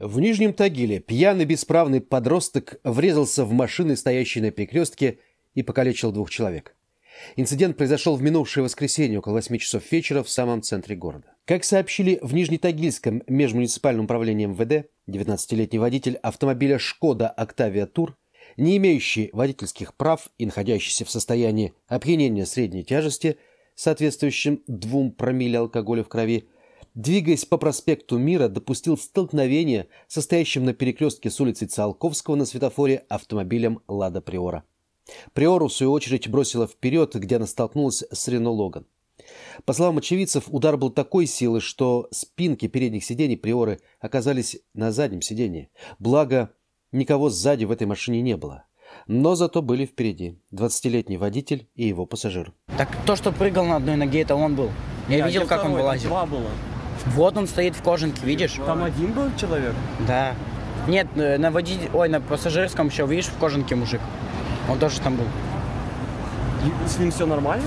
В Нижнем Тагиле пьяный бесправный подросток врезался в машины, стоящие на перекрестке, и покалечил двух человек. Инцидент произошел в минувшее воскресенье около 8 часов вечера в самом центре города. Как сообщили в Нижнетагильском межмуниципальном управлении МВД, 19-летний водитель автомобиля «Шкода Октавия Тур», не имеющий водительских прав и находящийся в состоянии опьянения средней тяжести, соответствующим двум промилле алкоголя в крови, двигаясь по проспекту Мира, допустил столкновение состоящим на перекрестке с улицы Циолковского на светофоре автомобилем «Лада Приора». Приору, в свою очередь, бросила вперед, где она столкнулась с Рено Логан. По словам очевидцев, удар был такой силы, что спинки передних сидений Приоры оказались на заднем сидении. Благо, никого сзади в этой машине не было. Но зато были впереди 20-летний водитель и его пассажир. Так то, что прыгал на одной ноге, это он был. Я, Я видел, как он вылазил. Два было. Вот он стоит в кожанке, видишь? Там один был человек? Да. Нет, э, на водитель, ой, на пассажирском еще, видишь, в кожанке мужик. Он тоже там был. И с ним все нормально?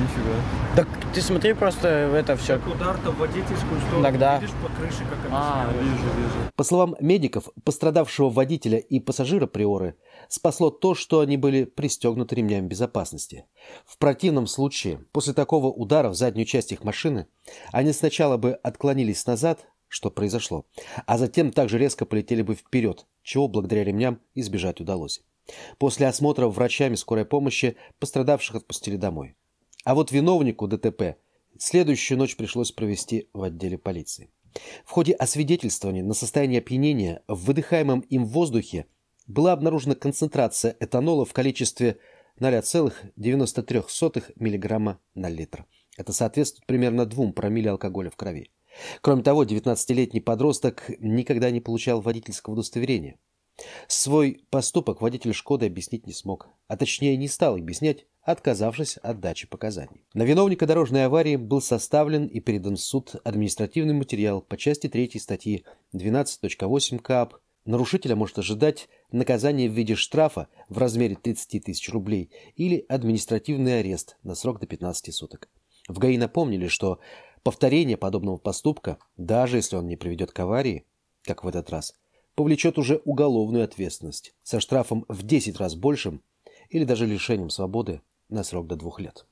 Нифига. Так ты смотри просто это все. Как удар-то в водительскую сторону. Иногда. Видишь по крыше, как это а, вижу, вижу. По словам медиков, пострадавшего водителя и пассажира Приоры спасло то, что они были пристегнуты ремнями безопасности. В противном случае, после такого удара в заднюю часть их машины, они сначала бы отклонились назад, что произошло, а затем также резко полетели бы вперед, чего благодаря ремням избежать удалось. После осмотра врачами скорой помощи пострадавших отпустили домой. А вот виновнику ДТП следующую ночь пришлось провести в отделе полиции. В ходе освидетельствования на состояние опьянения в выдыхаемом им воздухе была обнаружена концентрация этанола в количестве 0,93 мг на литр. Это соответствует примерно 2 промилле алкоголя в крови. Кроме того, 19-летний подросток никогда не получал водительского удостоверения. Свой поступок водитель «Шкоды» объяснить не смог, а точнее не стал объяснять, отказавшись от дачи показаний. На виновника дорожной аварии был составлен и передан в суд административный материал по части 3 статьи 12.8 КАП. Нарушителя может ожидать наказание в виде штрафа в размере 30 тысяч рублей или административный арест на срок до 15 суток. В ГАИ напомнили, что повторение подобного поступка, даже если он не приведет к аварии, как в этот раз – повлечет уже уголовную ответственность со штрафом в 10 раз большим или даже лишением свободы на срок до двух лет.